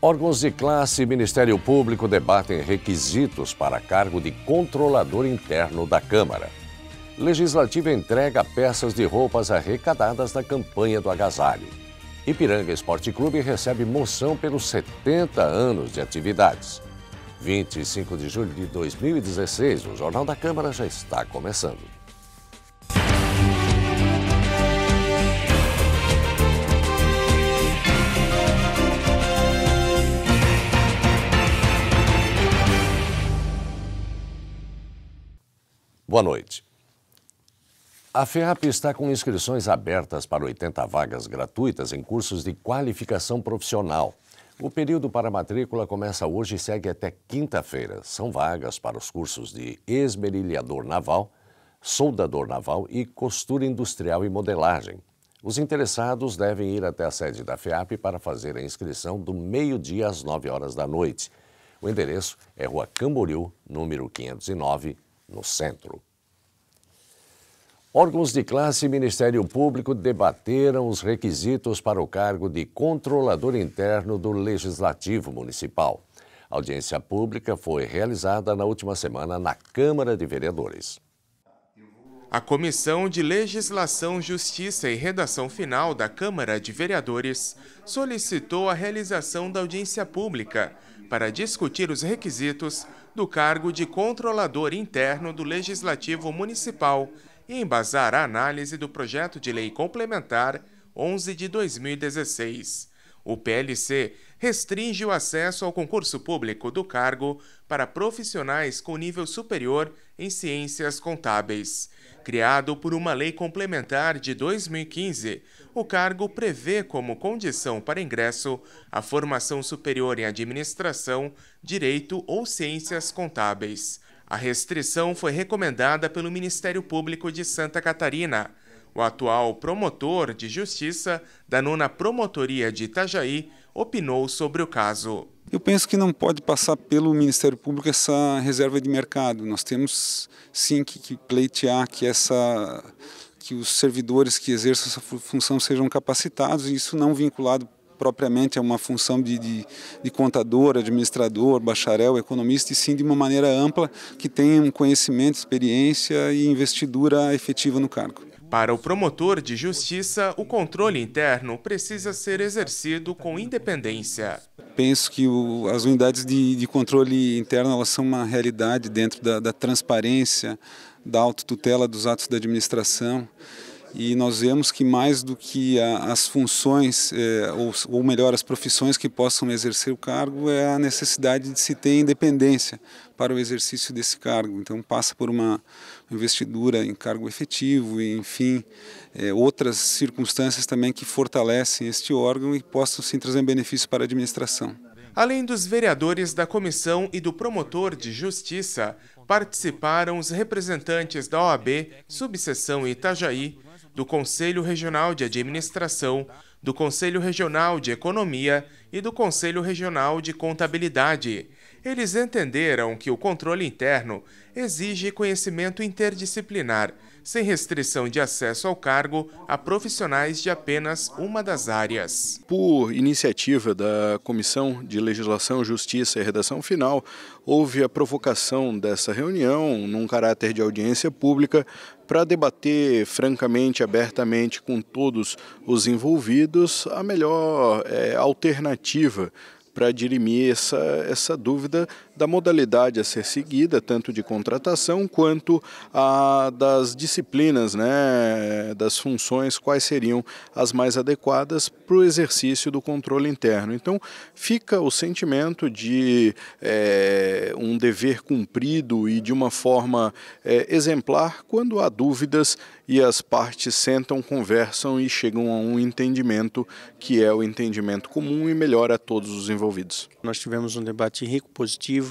Órgãos de classe e Ministério Público debatem requisitos para cargo de controlador interno da Câmara. Legislativa entrega peças de roupas arrecadadas na campanha do agasalho. Ipiranga Esporte Clube recebe moção pelos 70 anos de atividades. 25 de julho de 2016, o Jornal da Câmara já está começando. Boa noite. A FEAP está com inscrições abertas para 80 vagas gratuitas em cursos de qualificação profissional. O período para matrícula começa hoje e segue até quinta-feira. São vagas para os cursos de esmerilhador naval, soldador naval e costura industrial e modelagem. Os interessados devem ir até a sede da FEAP para fazer a inscrição do meio-dia às 9 horas da noite. O endereço é Rua Camboriú, número 509, no centro. Órgãos de classe e Ministério Público debateram os requisitos para o cargo de controlador interno do Legislativo Municipal. A audiência pública foi realizada na última semana na Câmara de Vereadores. A Comissão de Legislação, Justiça e Redação Final da Câmara de Vereadores solicitou a realização da audiência pública para discutir os requisitos do cargo de controlador interno do Legislativo Municipal e embasar a análise do projeto de lei complementar 11 de 2016. O PLC restringe o acesso ao concurso público do cargo para profissionais com nível superior em ciências contábeis. Criado por uma lei complementar de 2015, o cargo prevê como condição para ingresso a formação superior em administração, direito ou ciências contábeis. A restrição foi recomendada pelo Ministério Público de Santa Catarina. O atual promotor de justiça da nona promotoria de Itajaí opinou sobre o caso. Eu penso que não pode passar pelo Ministério Público essa reserva de mercado. Nós temos sim que, pleitear que essa que os servidores que exerçam essa função sejam capacitados e isso não vinculado propriamente é uma função de, de, de, contador, administrador, bacharel, economista, e sim de uma maneira ampla que tenha um conhecimento, experiência e investidura efetiva no cargo. Para o promotor de justiça, o controle interno precisa ser exercido com independência. Penso que o, as unidades de, de, controle interno elas são uma realidade dentro da, da transparência, da autotutela dos atos da administração e nós vemos que mais do que a, as funções, é, ou, ou melhor, as profissões que possam exercer o cargo, é a necessidade de se ter independência para o exercício desse cargo. Então passa por uma investidura em cargo efetivo, e, enfim, é, outras circunstâncias também que fortalecem este órgão e possam sim trazer benefício para a administração. Além dos vereadores da comissão e do promotor de justiça, participaram os representantes da OAB, subseção Itajaí, do Conselho Regional de Administração, do Conselho Regional de Economia e do Conselho Regional de Contabilidade. Eles entenderam que o controle interno exige conhecimento interdisciplinar sem restrição de acesso ao cargo a profissionais de apenas uma das áreas. Por iniciativa da Comissão de Legislação, Justiça e Redação Final, houve a provocação dessa reunião, num caráter de audiência pública, para debater francamente, abertamente com todos os envolvidos a melhor é, alternativa para dirimir essa, essa dúvida da modalidade a ser seguida, tanto de contratação quanto a das disciplinas, né, das funções, quais seriam as mais adequadas para o exercício do controle interno. Então, fica o sentimento de é, um dever cumprido e de uma forma é, exemplar quando há dúvidas e as partes sentam, conversam e chegam a um entendimento que é o entendimento comum e melhor a todos os envolvidos. Nós tivemos um debate rico, positivo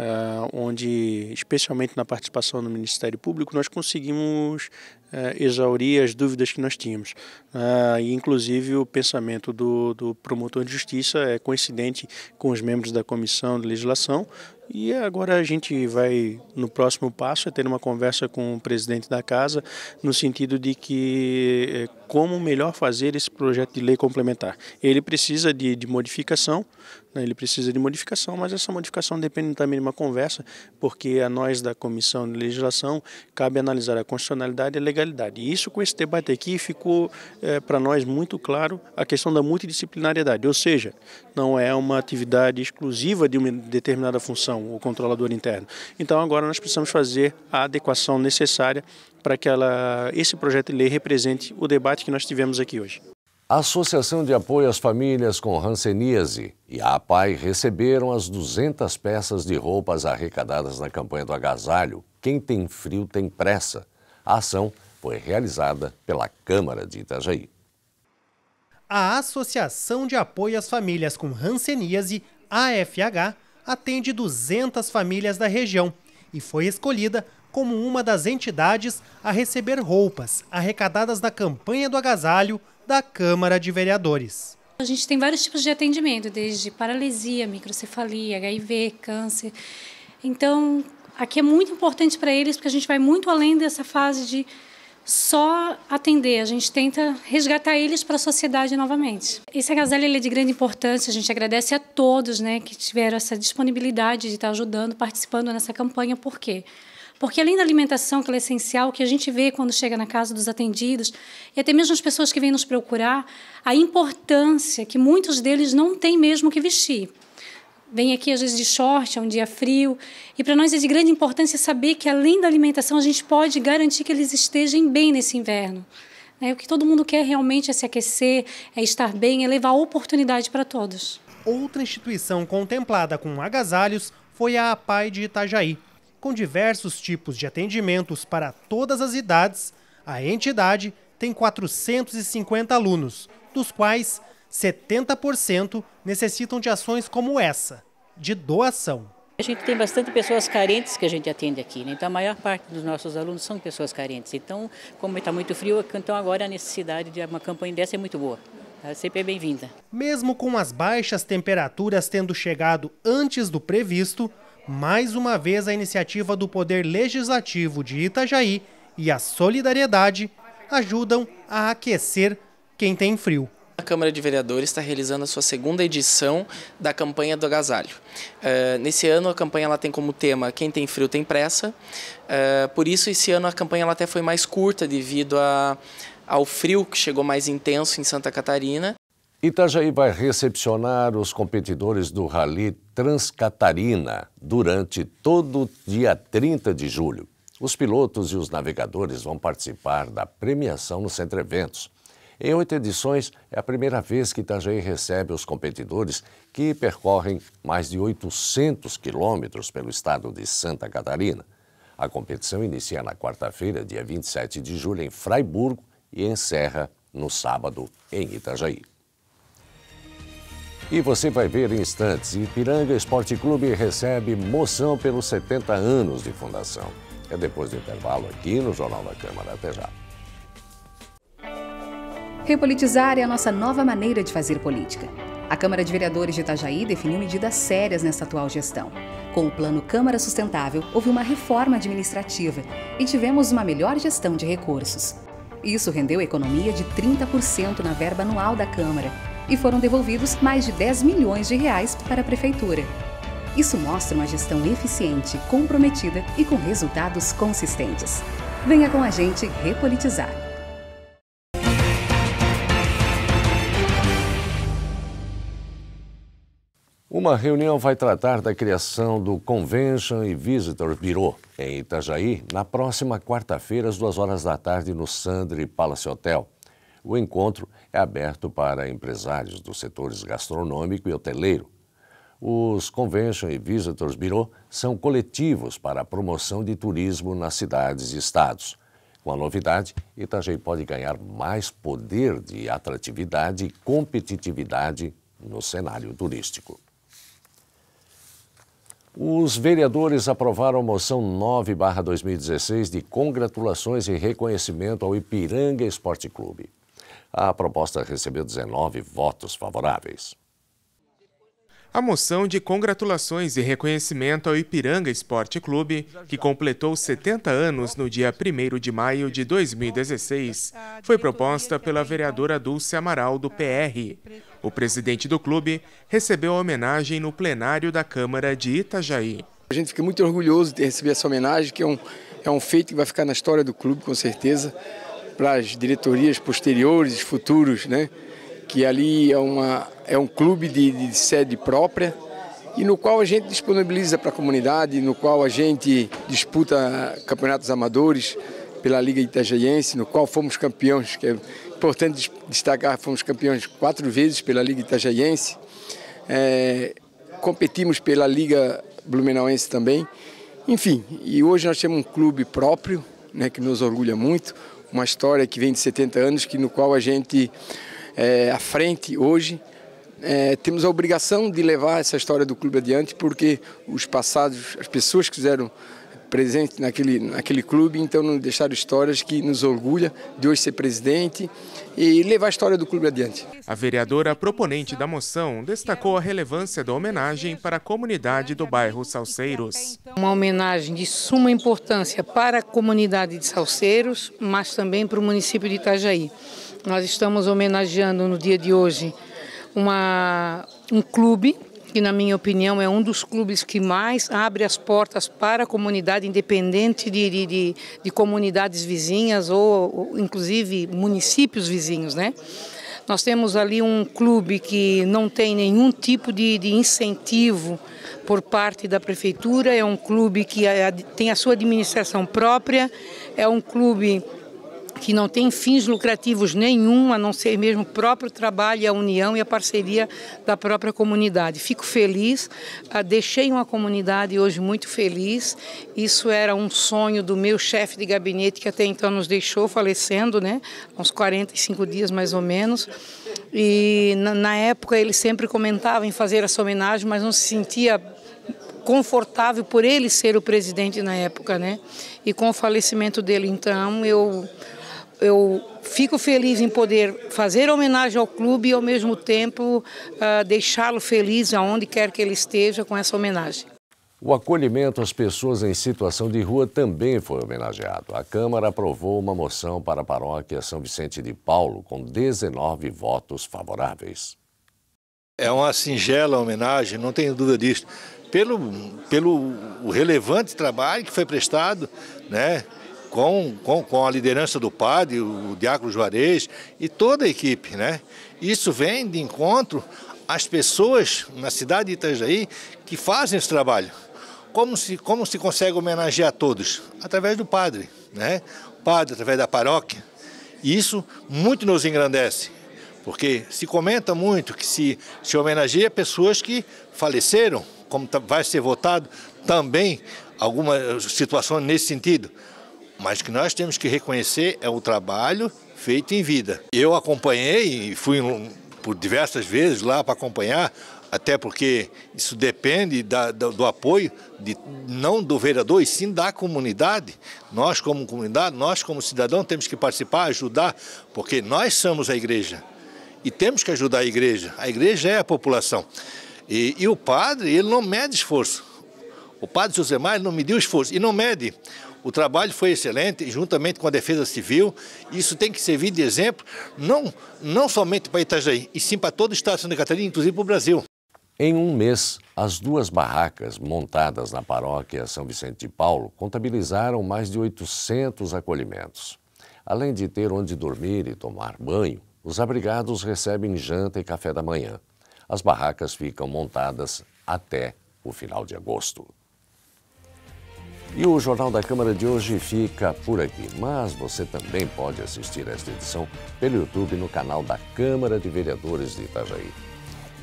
ah, onde, especialmente na participação do Ministério Público, nós conseguimos eh, exaurir as dúvidas que nós tínhamos. Ah, e, inclusive, o pensamento do, do, promotor de justiça é coincidente com os membros da comissão de legislação. E agora a gente vai, no próximo passo, é ter uma conversa com o presidente da casa, no sentido de que eh, como melhor fazer esse projeto de lei complementar. Ele precisa de, de modificação, né? ele precisa de modificação, mas essa modificação depende também de uma conversa, porque a nós da comissão de legislação cabe analisar a constitucionalidade e a legalidade legalidade. E isso, com esse debate aqui, ficou é, eh, para nós muito claro a questão da multidisciplinariedade, ou seja, não é uma atividade exclusiva de uma determinada função, o controlador interno. Então, agora nós precisamos fazer a adequação necessária para que ela, esse projeto de lei represente o debate que nós tivemos aqui hoje. A Associação de Apoio às Famílias com Hanseníase e a APAI receberam as 200 peças de roupas arrecadadas na campanha do agasalho. Quem tem frio tem pressa. A ação foi realizada pela Câmara de Itajaí. A Associação de Apoio às Famílias com Hanseníase, AFH, atende 200 famílias da região e foi escolhida como uma das entidades a receber roupas arrecadadas na campanha do agasalho da Câmara de Vereadores. A gente tem vários tipos de atendimento, desde paralisia, microcefalia, HIV, câncer. Então, aqui é muito importante para eles, porque a gente vai muito além dessa fase de só atender, a gente tenta resgatar eles para a sociedade novamente. Esse é agasalho é de grande importância, a gente agradece a todos né, que tiveram essa disponibilidade de estar ajudando, participando nessa campanha, por quê? Porque além da alimentação, que é essencial, que a gente vê quando chega na casa dos atendidos, e até mesmo as pessoas que vêm nos procurar, a importância que muitos deles não têm mesmo o que vestir vem aqui às vezes de short, é um dia frio. E para nós é de grande importância saber que, além da alimentação, a gente pode garantir que eles estejam bem nesse inverno. Né? O que todo mundo quer realmente é se aquecer, é estar bem, é levar oportunidade para todos. Outra instituição contemplada com agasalhos foi a APAI de Itajaí. Com diversos tipos de atendimentos para todas as idades, a entidade tem 450 alunos, dos quais 70% necessitam de ações como essa, de doação. A gente tem bastante pessoas carentes que a gente atende aqui, né? então a maior parte dos nossos alunos são pessoas carentes. Então, como está muito frio, então agora a necessidade de uma campanha dessa é muito boa. Tá? Sempre é bem-vinda. Mesmo com as baixas temperaturas tendo chegado antes do previsto, mais uma vez a iniciativa do Poder Legislativo de Itajaí e a solidariedade ajudam a aquecer quem tem frio. A Câmara de Vereadores está realizando a sua segunda edição da campanha do agasalho. Uh, nesse ano, a campanha ela tem como tema Quem tem frio tem pressa. Uh, por isso, esse ano a campanha ela até foi mais curta devido a, ao frio que chegou mais intenso em Santa Catarina. Itajaí vai recepcionar os competidores do Rally Transcatarina durante todo o dia 30 de julho. Os pilotos e os navegadores vão participar da premiação no Centro Eventos. Em oito edições, é a primeira vez que Itajaí recebe os competidores que percorrem mais de 800 quilômetros pelo estado de Santa Catarina. A competição inicia na quarta-feira, dia 27 de julho, em Freiburgo e encerra no sábado, em Itajaí. E você vai ver em instantes, Ipiranga Esporte Clube recebe moção pelos 70 anos de fundação. É depois do intervalo aqui no Jornal da Câmara. Até já. Repolitizar é a nossa nova maneira de fazer política. A Câmara de Vereadores de Itajaí definiu medidas sérias nesta atual gestão. Com o Plano Câmara Sustentável, houve uma reforma administrativa e tivemos uma melhor gestão de recursos. Isso rendeu economia de 30% na verba anual da Câmara e foram devolvidos mais de 10 milhões de reais para a Prefeitura. Isso mostra uma gestão eficiente, comprometida e com resultados consistentes. Venha com a gente repolitizar. Uma reunião vai tratar da criação do Convention e Visitor Bureau em Itajaí na próxima quarta-feira, às duas horas da tarde, no Sandri Palace Hotel. O encontro é aberto para empresários dos setores gastronômico e hoteleiro. Os Convention e Visitors Bureau são coletivos para a promoção de turismo nas cidades e estados. Com a novidade, Itajaí pode ganhar mais poder de atratividade e competitividade no cenário turístico. Os vereadores aprovaram a moção 9/2016 de congratulações e reconhecimento ao Ipiranga Esporte Clube. A proposta recebeu 19 votos favoráveis. A moção de congratulações e reconhecimento ao Ipiranga Esporte Clube, que completou 70 anos no dia 1 de maio de 2016, foi proposta pela vereadora Dulce Amaral, do PR. O presidente do clube recebeu a homenagem no plenário da Câmara de Itajaí. A gente fica muito orgulhoso de receber essa homenagem, que é um, é um feito que vai ficar na história do clube, com certeza, para as diretorias posteriores, futuros, né? que ali é, uma, é um clube de, de sede própria e no qual a gente disponibiliza para a comunidade, no qual a gente disputa campeonatos amadores pela Liga Itajaiense, no qual fomos campeões, que é importante destacar, fomos campeões quatro vezes pela Liga Itajaiense. É, competimos pela Liga Blumenauense também. Enfim, e hoje nós temos um clube próprio, né, que nos orgulha muito, uma história que vem de 70 anos, que no qual a gente é, à frente hoje. É, temos a obrigação de levar essa história do clube adiante, porque os passados, as pessoas que fizeram presente naquele, naquele clube, então nos deixaram histórias que nos orgulha de hoje ser presidente e levar a história do clube adiante. A vereadora proponente da moção destacou a relevância da homenagem para a comunidade do bairro Salseiros. Uma homenagem de suma importância para a comunidade de Salseiros, mas também para o município de Itajaí. Nós estamos homenageando no dia de hoje uma, um clube que na minha opinião é um dos clubes que mais abre as portas para a comunidade, independente de, de, de, de comunidades vizinhas ou, ou inclusive municípios vizinhos, né? Nós temos ali um clube que não tem nenhum tipo de, de incentivo por parte da prefeitura, é um clube que tem a sua administração própria, é um clube que não tem fins lucrativos nenhum, a não ser mesmo o próprio trabalho, a união e a parceria da própria comunidade. Fico feliz, ah, deixei uma comunidade hoje muito feliz. Isso era um sonho do meu chefe de gabinete, que até então nos deixou falecendo, né? uns 45 dias mais ou menos. E na época ele sempre comentava em fazer essa homenagem, mas não se sentia confortável por ele ser o presidente na época, né? E com o falecimento dele, então, eu eu fico feliz em poder fazer homenagem ao clube e, ao mesmo tempo, uh, deixá-lo feliz aonde quer que ele esteja com essa homenagem. O acolhimento às pessoas em situação de rua também foi homenageado. A Câmara aprovou uma moção para a paróquia São Vicente de Paulo, com 19 votos favoráveis. É uma singela homenagem, não tenho dúvida disso, pelo, pelo relevante trabalho que foi prestado, né? com, com, com a liderança do padre, o Diácono Juarez e toda a equipe. Né? Isso vem de encontro às pessoas na cidade de Itajaí que fazem esse trabalho. Como se, como se consegue homenagear todos? Através do padre, né? padre, através da paróquia. E isso muito nos engrandece, porque se comenta muito que se, se homenageia pessoas que faleceram, como vai ser votado também algumas situações nesse sentido. Mas que nós temos que reconhecer é o trabalho feito em vida. Eu acompanhei e fui por diversas vezes lá para acompanhar, até porque isso depende da, do, do apoio de, não do vereador, e sim da comunidade. Nós, como comunidade, nós, como cidadão, temos que participar, ajudar, porque nós somos a igreja e temos que ajudar a igreja. A igreja é a população. E, e o padre, ele não mede esforço. O padre José Mar não mediu esforço e não mede. O trabalho foi excelente, juntamente com a Defesa Civil. Isso tem que servir de exemplo, não, não somente para Itajaí, e sim para todo o Estado de Santa Catarina, inclusive para o Brasil. Em um mês, as duas barracas montadas na paróquia São Vicente de Paulo contabilizaram mais de 800 acolhimentos. Além de ter onde dormir e tomar banho, os abrigados recebem janta e café da manhã. As barracas ficam montadas até o final de agosto. E o Jornal da Câmara de hoje fica por aqui, mas você também pode assistir esta edição pelo YouTube no canal da Câmara de Vereadores de Itajaí.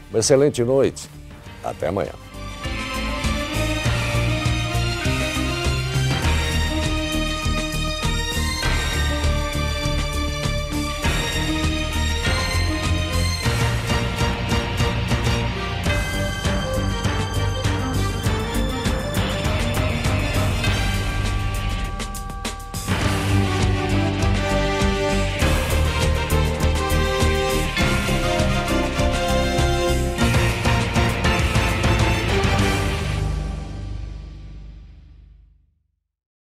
Uma excelente noite, até amanhã.